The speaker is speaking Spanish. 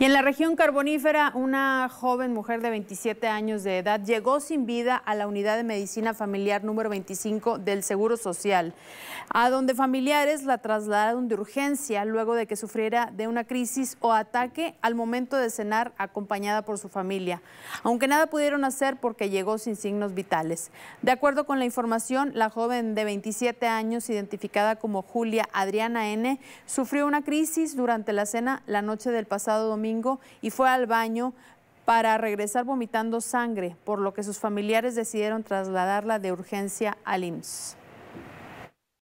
Y en la región carbonífera, una joven mujer de 27 años de edad llegó sin vida a la unidad de medicina familiar número 25 del Seguro Social, a donde familiares la trasladaron de urgencia luego de que sufriera de una crisis o ataque al momento de cenar acompañada por su familia, aunque nada pudieron hacer porque llegó sin signos vitales. De acuerdo con la información, la joven de 27 años, identificada como Julia Adriana N., sufrió una crisis durante la cena la noche del pasado domingo y fue al baño para regresar vomitando sangre, por lo que sus familiares decidieron trasladarla de urgencia al IMSS.